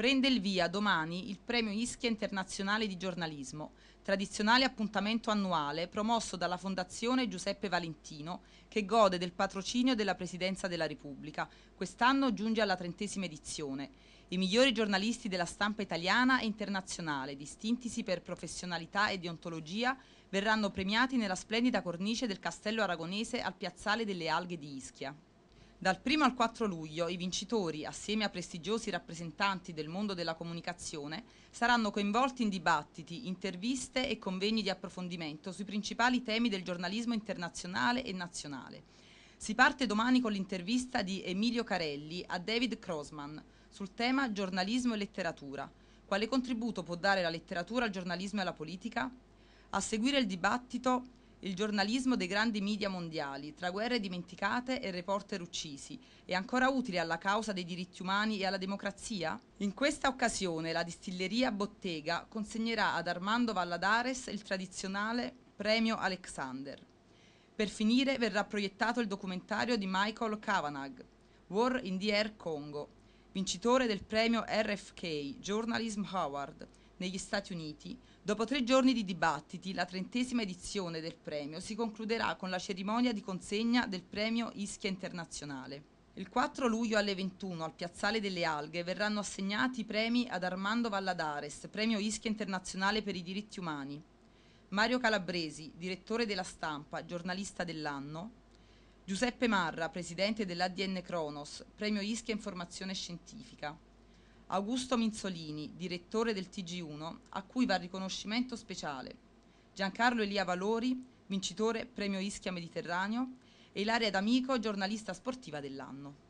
prende il via domani il premio Ischia Internazionale di Giornalismo, tradizionale appuntamento annuale promosso dalla Fondazione Giuseppe Valentino, che gode del patrocinio della Presidenza della Repubblica. Quest'anno giunge alla trentesima edizione. I migliori giornalisti della stampa italiana e internazionale, distintisi per professionalità e deontologia, verranno premiati nella splendida cornice del Castello Aragonese al Piazzale delle Alghe di Ischia. Dal 1 al 4 luglio i vincitori, assieme a prestigiosi rappresentanti del mondo della comunicazione, saranno coinvolti in dibattiti, interviste e convegni di approfondimento sui principali temi del giornalismo internazionale e nazionale. Si parte domani con l'intervista di Emilio Carelli a David Crossman sul tema giornalismo e letteratura. Quale contributo può dare la letteratura al giornalismo e alla politica? A seguire il dibattito il giornalismo dei grandi media mondiali, tra guerre dimenticate e reporter uccisi, è ancora utile alla causa dei diritti umani e alla democrazia? In questa occasione la distilleria Bottega consegnerà ad Armando Valladares il tradizionale premio Alexander. Per finire verrà proiettato il documentario di Michael Kavanagh, War in the Air Congo, vincitore del premio RFK Journalism Award negli Stati Uniti, dopo tre giorni di dibattiti, la trentesima edizione del premio si concluderà con la cerimonia di consegna del premio Ischia Internazionale. Il 4 luglio alle 21 al Piazzale delle Alghe verranno assegnati i premi ad Armando Valladares, premio Ischia Internazionale per i diritti umani, Mario Calabresi, direttore della stampa, giornalista dell'anno, Giuseppe Marra, presidente dell'ADN Kronos, premio Ischia Informazione Scientifica. Augusto Minzolini, direttore del TG1, a cui va il riconoscimento speciale, Giancarlo Elia Valori, vincitore Premio Ischia Mediterraneo, e Ilaria D'Amico, giornalista sportiva dell'anno.